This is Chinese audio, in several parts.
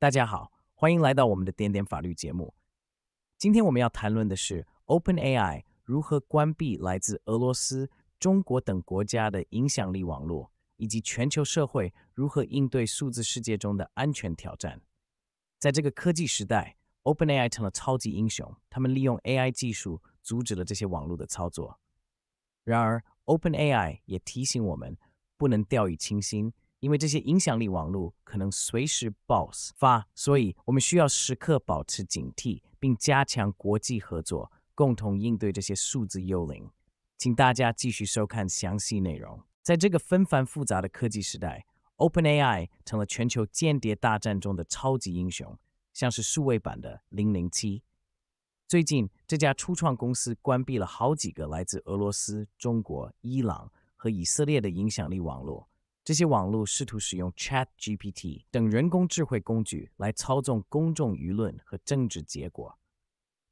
大家好，欢迎来到我们的点点法律节目。今天我们要谈论的是 OpenAI 如何关闭来自俄罗斯、中国等国家的影响力网络，以及全球社会如何应对数字世界中的安全挑战。在这个科技时代，OpenAI 成了超级英雄，他们利用 AI 技术阻止了这些网络的操作。然而，OpenAI 也提醒我们不能掉以轻心。因为这些影响力网络可能随时爆发，所以我们需要时刻保持警惕，并加强国际合作，共同应对这些数字幽灵。请大家继续收看详细内容。在这个纷繁复杂的科技时代，OpenAI 成了全球间谍大战中的超级英雄，像是数位版的零零七。最近，这家初创公司关闭了好几个来自俄罗斯、中国、伊朗和以色列的影响力网络。这些网络试图使用 ChatGPT 等人工智慧工具来操纵公众舆论和政治结果。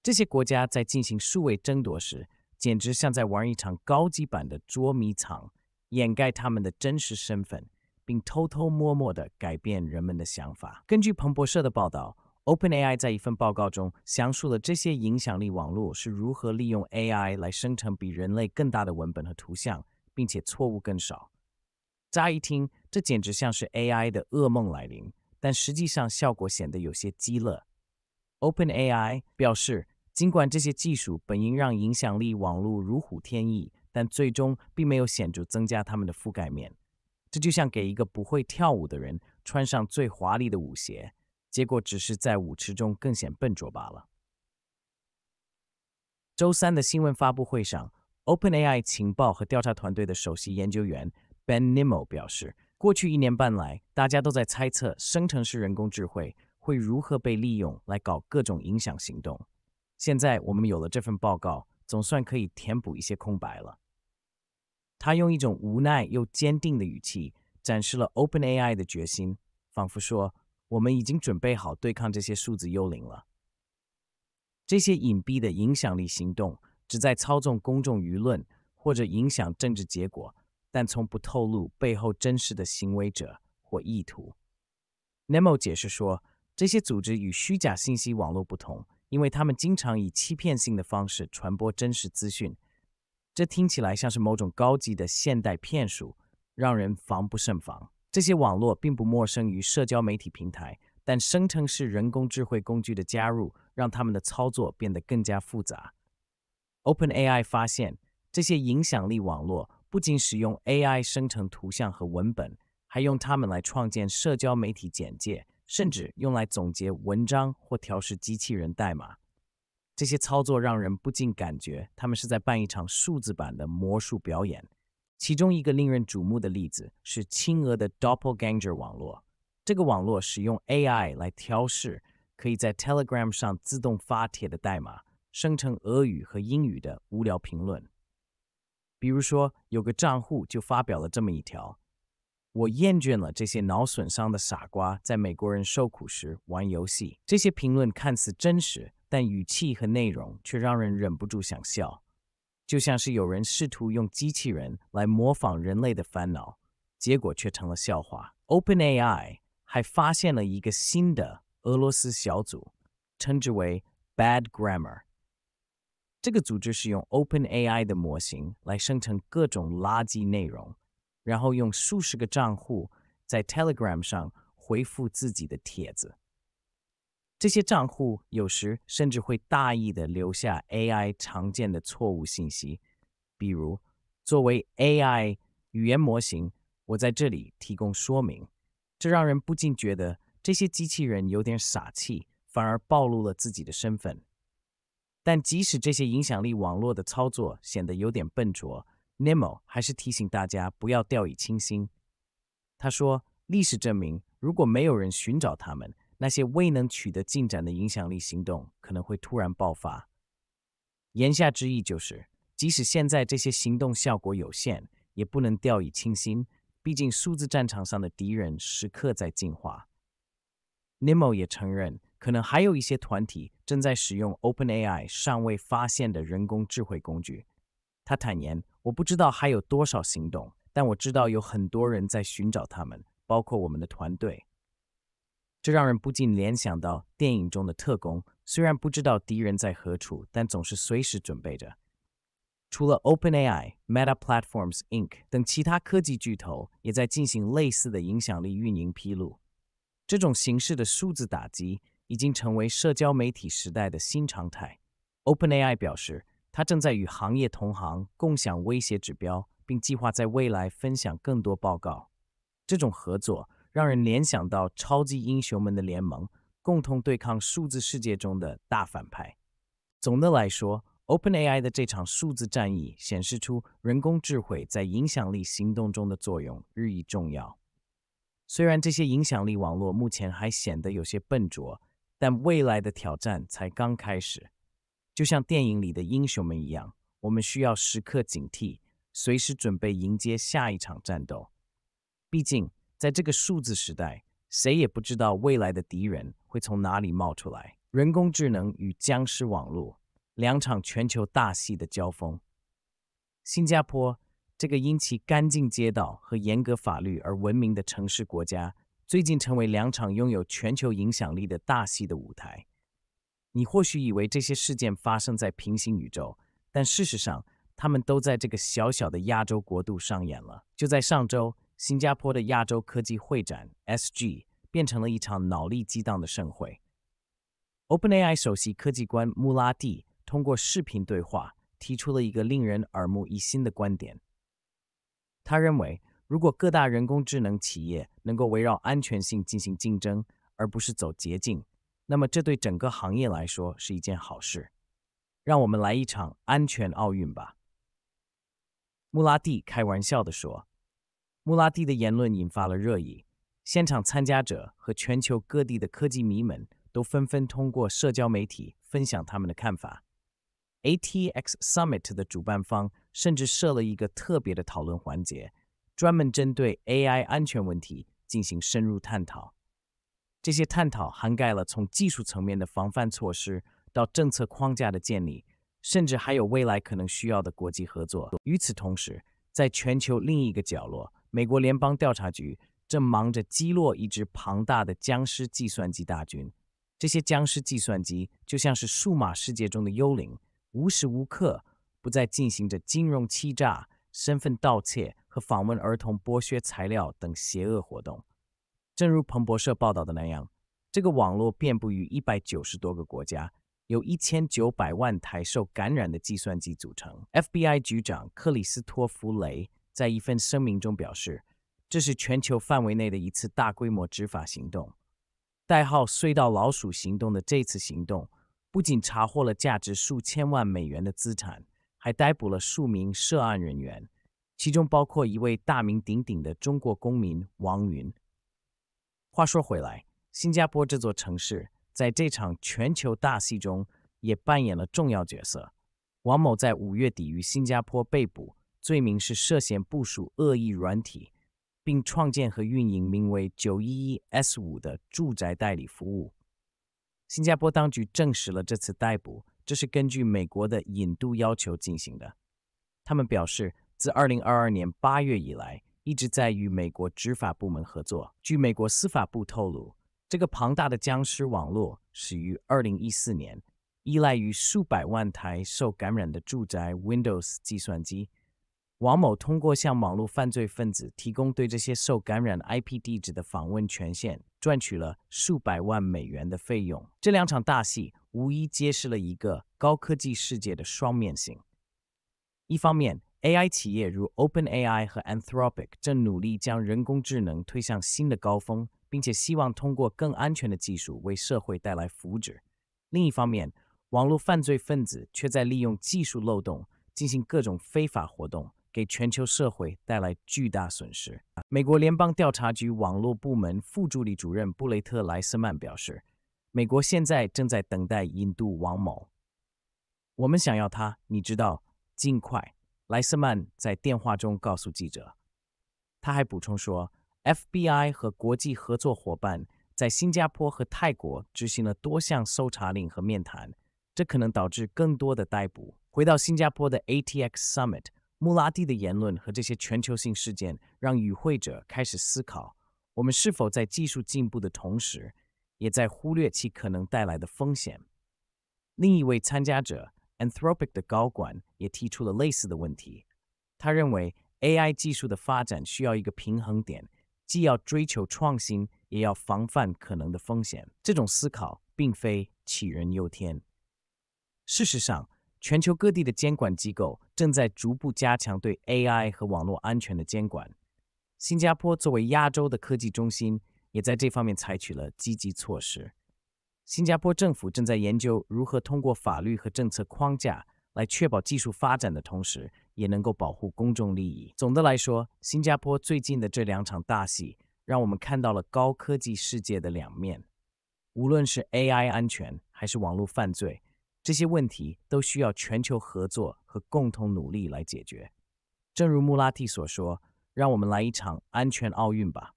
这些国家在进行数位争夺时，简直像在玩一场高级版的捉迷藏，掩盖他们的真实身份，并偷偷摸摸地改变人们的想法。根据彭博社的报道，OpenAI 在一份报告中详述了这些影响力网络是如何利用 AI 来生成比人类更大的文本和图像，并且错误更少。乍一听，这简直像是 AI 的噩梦来临，但实际上效果显得有些鸡肋。OpenAI 表示，尽管这些技术本应让影响力网络如虎添翼，但最终并没有显著增加它们的覆盖面。这就像给一个不会跳舞的人穿上最华丽的舞鞋，结果只是在舞池中更显笨拙罢了。周三的新闻发布会上，OpenAI 情报和调查团队的首席研究员。Ben Nemo 表示，过去一年半来，大家都在猜测生成式人工智慧会如何被利用来搞各种影响行动。现在我们有了这份报告，总算可以填补一些空白了。他用一种无奈又坚定的语气展示了 OpenAI 的决心，仿佛说：“我们已经准备好对抗这些数字幽灵了。”这些隐蔽的影响力行动旨在操纵公众舆论或者影响政治结果。但从不透露背后真实的行为者或意图。Nemo 解释说，这些组织与虚假信息网络不同，因为他们经常以欺骗性的方式传播真实资讯。这听起来像是某种高级的现代骗术，让人防不胜防。这些网络并不陌生于社交媒体平台，但声称是人工智慧工具的加入，让他们的操作变得更加复杂。OpenAI 发现，这些影响力网络。不仅使用 AI 生成图像和文本，还用它们来创建社交媒体简介，甚至用来总结文章或调试机器人代码。这些操作让人不禁感觉他们是在办一场数字版的魔术表演。其中一个令人瞩目的例子是亲俄的 Doppelganger 网络，这个网络使用 AI 来调试可以在 Telegram 上自动发帖的代码，生成俄语和英语的无聊评论。比如说，有个账户就发表了这么一条：“我厌倦了这些脑损伤的傻瓜，在美国人受苦时玩游戏。”这些评论看似真实，但语气和内容却让人忍不住想笑，就像是有人试图用机器人来模仿人类的烦恼，结果却成了笑话。OpenAI 还发现了一个新的俄罗斯小组，称之为 “Bad Grammar”。这个组织使用 OpenAI 的模型来生成各种垃圾内容，然后用数十个账户在 Telegram 上回复自己的帖子。这些账户有时甚至会大意地留下 AI 常见的错误信息，比如“作为 AI 语言模型，我在这里提供说明”。这让人不禁觉得这些机器人有点傻气，反而暴露了自己的身份。但即使这些影响力网络的操作显得有点笨拙，Nemo 还是提醒大家不要掉以轻心。他说：“历史证明，如果没有人寻找他们，那些未能取得进展的影响力行动可能会突然爆发。”言下之意就是，即使现在这些行动效果有限，也不能掉以轻心。毕竟，数字战场上的敌人时刻在进化。Nemo 也承认。可能还有一些团体正在使用 OpenAI 尚未发现的人工智慧工具。他坦言：“我不知道还有多少行动，但我知道有很多人在寻找他们，包括我们的团队。”这让人不禁联想到电影中的特工，虽然不知道敌人在何处，但总是随时准备着。除了 OpenAI、Meta Platforms Inc 等其他科技巨头也在进行类似的影响力运营披露。这种形式的数字打击。已经成为社交媒体时代的新常态。OpenAI 表示，它正在与行业同行共享威胁指标，并计划在未来分享更多报告。这种合作让人联想到超级英雄们的联盟，共同对抗数字世界中的大反派。总的来说，OpenAI 的这场数字战役显示出，人工智慧在影响力行动中的作用日益重要。虽然这些影响力网络目前还显得有些笨拙。但未来的挑战才刚开始，就像电影里的英雄们一样，我们需要时刻警惕，随时准备迎接下一场战斗。毕竟，在这个数字时代，谁也不知道未来的敌人会从哪里冒出来。人工智能与僵尸网络，两场全球大戏的交锋。新加坡，这个因其干净街道和严格法律而闻名的城市国家。最近成为两场拥有全球影响力的大戏的舞台。你或许以为这些事件发生在平行宇宙，但事实上，他们都在这个小小的亚洲国度上演了。就在上周，新加坡的亚洲科技会展 （S.G） 变成了一场脑力激荡的盛会。OpenAI 首席科技官穆拉蒂通过视频对话提出了一个令人耳目一新的观点。他认为，如果各大人工智能企业能够围绕安全性进行竞争，而不是走捷径，那么这对整个行业来说是一件好事。让我们来一场安全奥运吧。”穆拉蒂开玩笑地说。穆拉蒂的言论引发了热议，现场参加者和全球各地的科技迷们都纷纷通过社交媒体分享他们的看法。A T X Summit 的主办方甚至设了一个特别的讨论环节。专门针对 AI 安全问题进行深入探讨，这些探讨涵盖了从技术层面的防范措施到政策框架的建立，甚至还有未来可能需要的国际合作。与此同时，在全球另一个角落，美国联邦调查局正忙着击落一支庞大的僵尸计算机大军。这些僵尸计算机就像是数码世界中的幽灵，无时无刻不在进行着金融欺诈。身份盗窃和访问儿童剥削材料等邪恶活动。正如彭博社报道的那样，这个网络遍布于一百九十多个国家，由一千九百万台受感染的计算机组成。FBI 局长克里斯托弗雷在一份声明中表示，这是全球范围内的一次大规模执法行动。代号“隧道老鼠行动”的这次行动不仅查获了价值数千万美元的资产。还逮捕了数名涉案人员，其中包括一位大名鼎鼎的中国公民王云。话说回来，新加坡这座城市在这场全球大戏中也扮演了重要角色。王某在五月底于新加坡被捕，罪名是涉嫌部署恶意软体，并创建和运营名为“九一一 S 五”的住宅代理服务。新加坡当局证实了这次逮捕。这是根据美国的引渡要求进行的。他们表示，自2022年8月以来，一直在与美国执法部门合作。据美国司法部透露，这个庞大的僵尸网络始于2014年，依赖于数百万台受感染的住宅 Windows 计算机。王某通过向网络犯罪分子提供对这些受感染 IP 地址的访问权限，赚取了数百万美元的费用。这两场大戏。无疑揭示了一个高科技世界的双面性。一方面，AI 企业如 OpenAI 和 Anthropic 正努力将人工智能推向新的高峰，并且希望通过更安全的技术为社会带来福祉；另一方面，网络犯罪分子却在利用技术漏洞进行各种非法活动，给全球社会带来巨大损失。美国联邦调查局网络部门副助理主任布雷特·莱斯曼表示。美国现在正在等待印度王某，我们想要他。你知道，尽快。莱斯曼在电话中告诉记者，他还补充说，FBI 和国际合作伙伴在新加坡和泰国执行了多项搜查令和面谈，这可能导致更多的逮捕。回到新加坡的 ATX Summit，穆拉蒂的言论和这些全球性事件让与会者开始思考：我们是否在技术进步的同时？也在忽略其可能带来的风险。另一位参加者 Anthropic 的高管也提出了类似的问题。他认为，AI 技术的发展需要一个平衡点，既要追求创新，也要防范可能的风险。这种思考并非杞人忧天。事实上，全球各地的监管机构正在逐步加强对 AI 和网络安全的监管。新加坡作为亚洲的科技中心。也在这方面采取了积极措施。新加坡政府正在研究如何通过法律和政策框架来确保技术发展的同时，也能够保护公众利益。总的来说，新加坡最近的这两场大戏让我们看到了高科技世界的两面。无论是 AI 安全还是网络犯罪，这些问题都需要全球合作和共同努力来解决。正如穆拉蒂所说：“让我们来一场安全奥运吧。”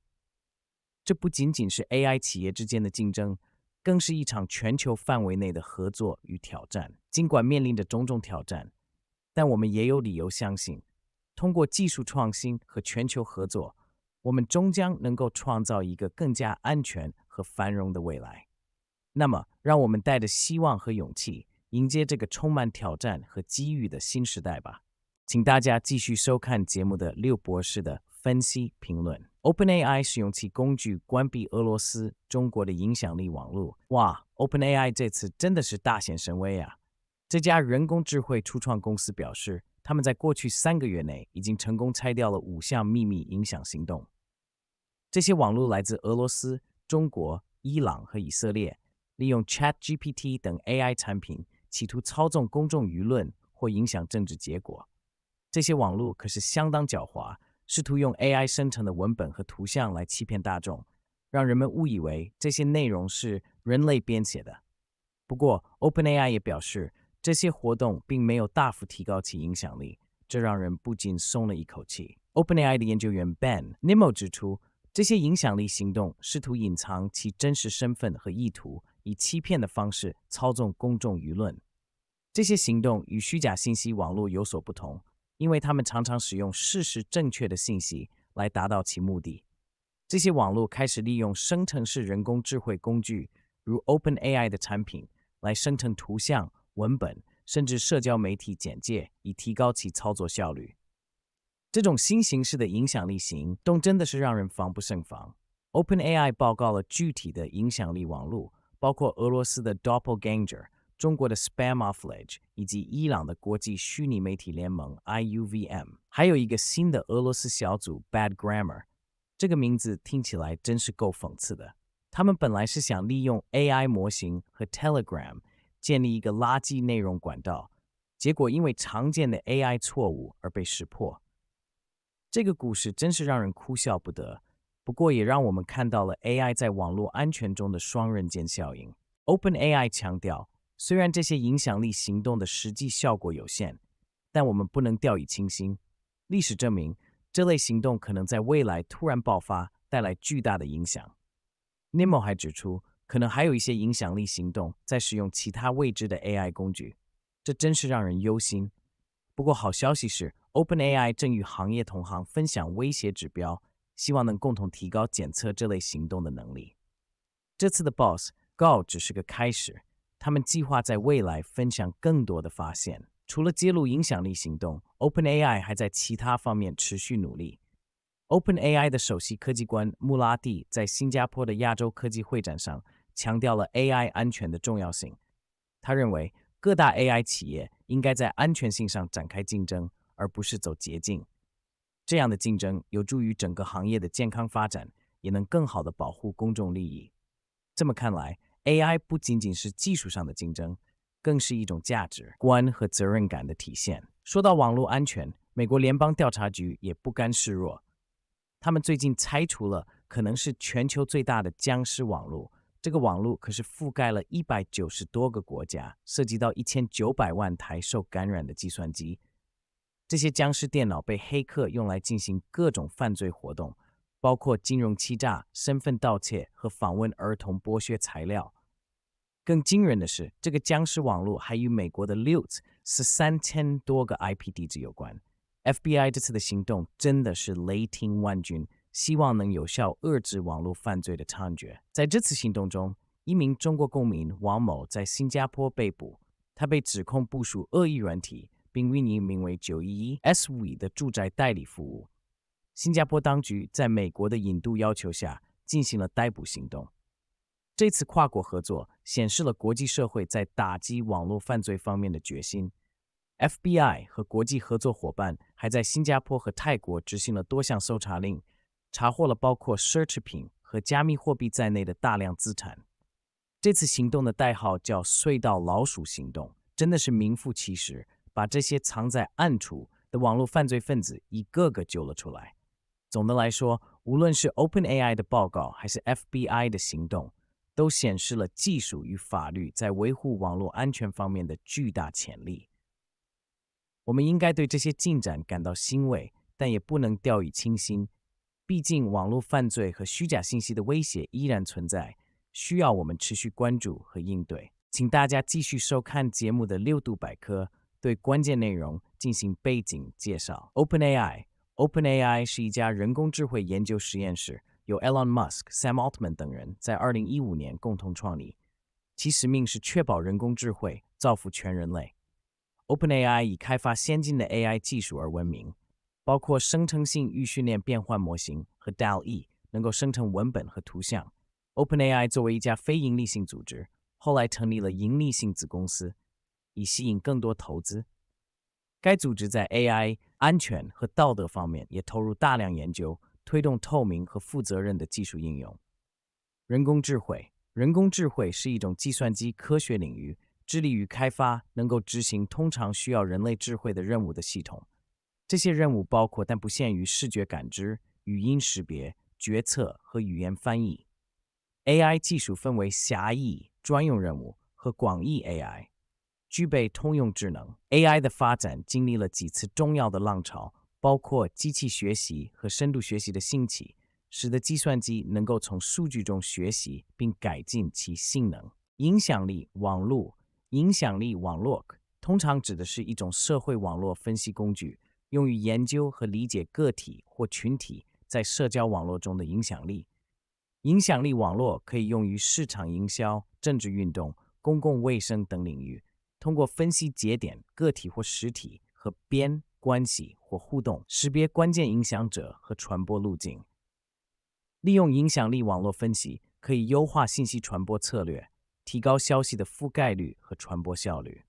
这不仅仅是 AI 企业之间的竞争，更是一场全球范围内的合作与挑战。尽管面临着种种挑战，但我们也有理由相信，通过技术创新和全球合作，我们终将能够创造一个更加安全和繁荣的未来。那么，让我们带着希望和勇气，迎接这个充满挑战和机遇的新时代吧！请大家继续收看节目的六博士的。分析评论：OpenAI 使用其工具关闭俄罗斯、中国的影响力网络。哇，OpenAI 这次真的是大显神威啊！这家人工智能初创公司表示，他们在过去三个月内已经成功拆掉了五项秘密影响行动。这些网络来自俄罗斯、中国、伊朗和以色列，利用 ChatGPT 等 AI 产品，企图操纵公众舆论或影响政治结果。这些网络可是相当狡猾。试图用 AI 生成的文本和图像来欺骗大众，让人们误以为这些内容是人类编写的。不过，OpenAI 也表示，这些活动并没有大幅提高其影响力，这让人不禁松了一口气。OpenAI 的研究员 Ben Nimmo 指出，这些影响力行动试图隐藏其真实身份和意图，以欺骗的方式操纵公众舆论。这些行动与虚假信息网络有所不同。因为他们常常使用事实正确的信息来达到其目的，这些网络开始利用生成式人工智慧工具，如 OpenAI 的产品，来生成图像、文本，甚至社交媒体简介，以提高其操作效率。这种新形式的影响力行动真的是让人防不胜防。OpenAI 报告了具体的影响力网络，包括俄罗斯的 Doppelganger。中国的 s p a m o f f l a g e 以及伊朗的国际虚拟媒体联盟 IUVM，还有一个新的俄罗斯小组 Bad Grammar，这个名字听起来真是够讽刺的。他们本来是想利用 AI 模型和 Telegram 建立一个垃圾内容管道，结果因为常见的 AI 错误而被识破。这个故事真是让人哭笑不得，不过也让我们看到了 AI 在网络安全中的双刃剑效应。OpenAI 强调。虽然这些影响力行动的实际效果有限，但我们不能掉以轻心。历史证明，这类行动可能在未来突然爆发，带来巨大的影响。Nemo 还指出，可能还有一些影响力行动在使用其他未知的 AI 工具，这真是让人忧心。不过，好消息是，OpenAI 正与行业同行分享威胁指标，希望能共同提高检测这类行动的能力。这次的 Boss Go 只是个开始。他们计划在未来分享更多的发现。除了揭露影响力行动，OpenAI 还在其他方面持续努力。OpenAI 的首席科技官穆拉蒂在新加坡的亚洲科技会展上强调了 AI 安全的重要性。他认为，各大 AI 企业应该在安全性上展开竞争，而不是走捷径。这样的竞争有助于整个行业的健康发展，也能更好地保护公众利益。这么看来。AI 不仅仅是技术上的竞争，更是一种价值观和责任感的体现。说到网络安全，美国联邦调查局也不甘示弱。他们最近拆除了可能是全球最大的僵尸网络，这个网络可是覆盖了一百九十多个国家，涉及到一千九百万台受感染的计算机。这些僵尸电脑被黑客用来进行各种犯罪活动。包括金融欺诈、身份盗窃和访问儿童剥削材料。更惊人的是，这个僵尸网络还与美国的 l 六十三千多个 IP 地址有关。FBI 这次的行动真的是雷霆万钧，希望能有效遏制网络犯罪的猖獗。在这次行动中，一名中国公民王某在新加坡被捕，他被指控部署恶意软体，并运营名为“九一一 SV” 的住宅代理服务。新加坡当局在美国的引渡要求下进行了逮捕行动。这次跨国合作显示了国际社会在打击网络犯罪方面的决心。FBI 和国际合作伙伴还在新加坡和泰国执行了多项搜查令，查获了包括奢侈品和加密货币在内的大量资产。这次行动的代号叫“隧道老鼠行动”，真的是名副其实，把这些藏在暗处的网络犯罪分子一个个揪了出来。总的来说，无论是 OpenAI 的报告还是 FBI 的行动，都显示了技术与法律在维护网络安全方面的巨大潜力。我们应该对这些进展感到欣慰，但也不能掉以轻心，毕竟网络犯罪和虚假信息的威胁依然存在，需要我们持续关注和应对。请大家继续收看节目的六度百科，对关键内容进行背景介绍。OpenAI。OpenAI 是一家人工智慧研究实验室，由 Elon Musk、Sam Altman 等人在2015年共同创立。其使命是确保人工智慧造福全人类。OpenAI 以开发先进的 AI 技术而闻名，包括生成性预训练变换模型和 DALL-E，能够生成文本和图像。OpenAI 作为一家非营利性组织，后来成立了营利性子公司，以吸引更多投资。该组织在 AI 安全和道德方面也投入大量研究，推动透明和负责任的技术应用。人工智慧，人工智慧是一种计算机科学领域，致力于开发能够执行通常需要人类智慧的任务的系统。这些任务包括但不限于视觉感知、语音识别、决策和语言翻译。AI 技术分为狭义专用任务和广义 AI。具备通用智能 AI 的发展经历了几次重要的浪潮，包括机器学习和深度学习的兴起，使得计算机能够从数据中学习并改进其性能。影响力网络，影响力网络通常指的是一种社会网络分析工具，用于研究和理解个体或群体在社交网络中的影响力。影响力网络可以用于市场营销、政治运动、公共卫生等领域。通过分析节点、个体或实体和边关系或互动，识别关键影响者和传播路径。利用影响力网络分析，可以优化信息传播策略，提高消息的覆盖率和传播效率。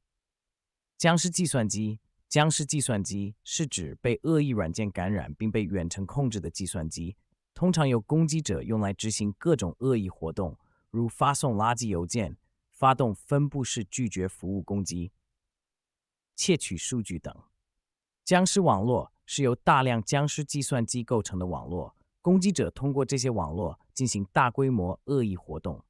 僵尸计算机，僵尸计算机是指被恶意软件感染并被远程控制的计算机，通常由攻击者用来执行各种恶意活动，如发送垃圾邮件。发动分布式拒绝服务攻击、窃取数据等。僵尸网络是由大量僵尸计算机构成的网络，攻击者通过这些网络进行大规模恶意活动。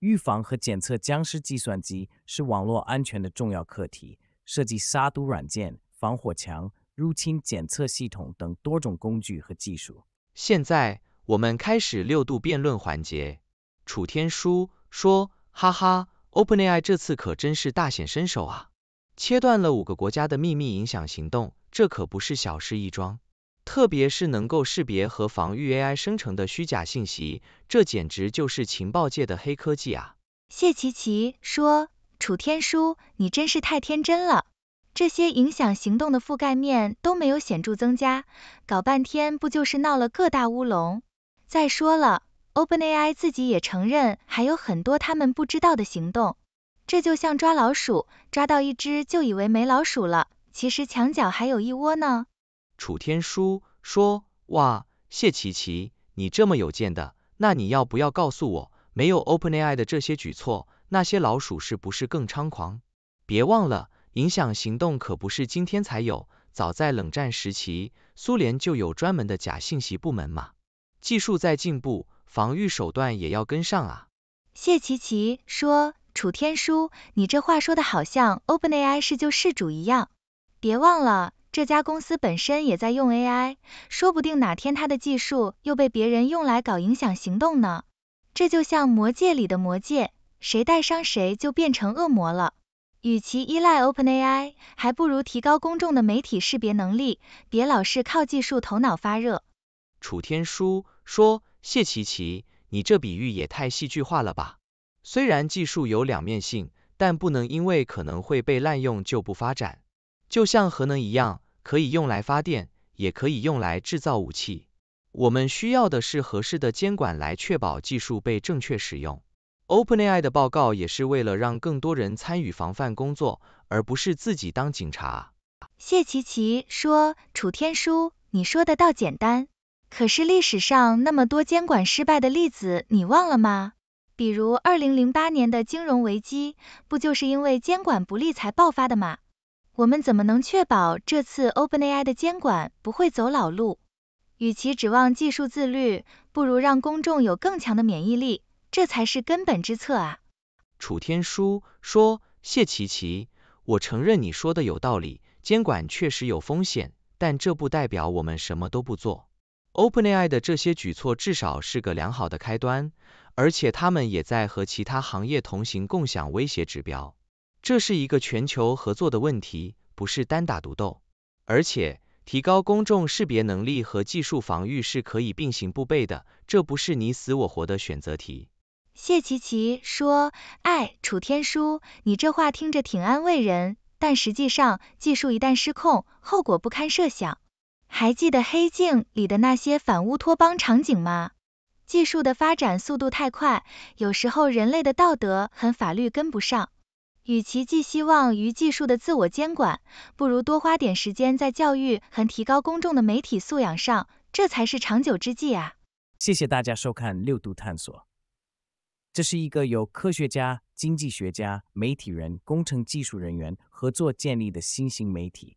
预防和检测僵尸计算机是网络安全的重要课题，涉及杀毒软件、防火墙、入侵检测系统等多种工具和技术。现在我们开始六度辩论环节。楚天舒说：“哈哈。” OpenAI 这次可真是大显身手啊，切断了五个国家的秘密影响行动，这可不是小事一桩。特别是能够识别和防御 AI 生成的虚假信息，这简直就是情报界的黑科技啊！谢琪琪说：“楚天舒，你真是太天真了，这些影响行动的覆盖面都没有显著增加，搞半天不就是闹了各大乌龙？再说了……” OpenAI 自己也承认，还有很多他们不知道的行动。这就像抓老鼠，抓到一只就以为没老鼠了，其实墙角还有一窝呢。楚天舒说：“哇，谢琪琪，你这么有见的，那你要不要告诉我，没有 OpenAI 的这些举措，那些老鼠是不是更猖狂？别忘了，影响行动可不是今天才有，早在冷战时期，苏联就有专门的假信息部门嘛。技术在进步。”防御手段也要跟上啊！谢琪琪说：“楚天舒，你这话说的好像 OpenAI 是救世主一样。别忘了，这家公司本身也在用 AI，说不定哪天它的技术又被别人用来搞影响行动呢。这就像魔戒里的魔戒，谁带伤谁就变成恶魔了。与其依赖 OpenAI，还不如提高公众的媒体识别能力，别老是靠技术头脑发热。”楚天舒说。谢琪琪，你这比喻也太戏剧化了吧！虽然技术有两面性，但不能因为可能会被滥用就不发展。就像核能一样，可以用来发电，也可以用来制造武器。我们需要的是合适的监管来确保技术被正确使用。OpenAI 的报告也是为了让更多人参与防范工作，而不是自己当警察。谢琪琪说：“楚天舒，你说的倒简单。”可是历史上那么多监管失败的例子，你忘了吗？比如二零零八年的金融危机，不就是因为监管不力才爆发的吗？我们怎么能确保这次 OpenAI 的监管不会走老路？与其指望技术自律，不如让公众有更强的免疫力，这才是根本之策啊！楚天舒说：“谢琪琪，我承认你说的有道理，监管确实有风险，但这不代表我们什么都不做。” OpenAI 的这些举措至少是个良好的开端，而且他们也在和其他行业同行共享威胁指标。这是一个全球合作的问题，不是单打独斗。而且，提高公众识别能力和技术防御是可以并行不悖的，这不是你死我活的选择题。谢琪琪说：“哎，楚天舒，你这话听着挺安慰人，但实际上，技术一旦失控，后果不堪设想。”还记得《黑镜》里的那些反乌托邦场景吗？技术的发展速度太快，有时候人类的道德和法律跟不上。与其寄希望于技术的自我监管，不如多花点时间在教育和提高公众的媒体素养上，这才是长久之计啊！谢谢大家收看《六度探索》，这是一个由科学家、经济学家、媒体人、工程技术人员合作建立的新型媒体。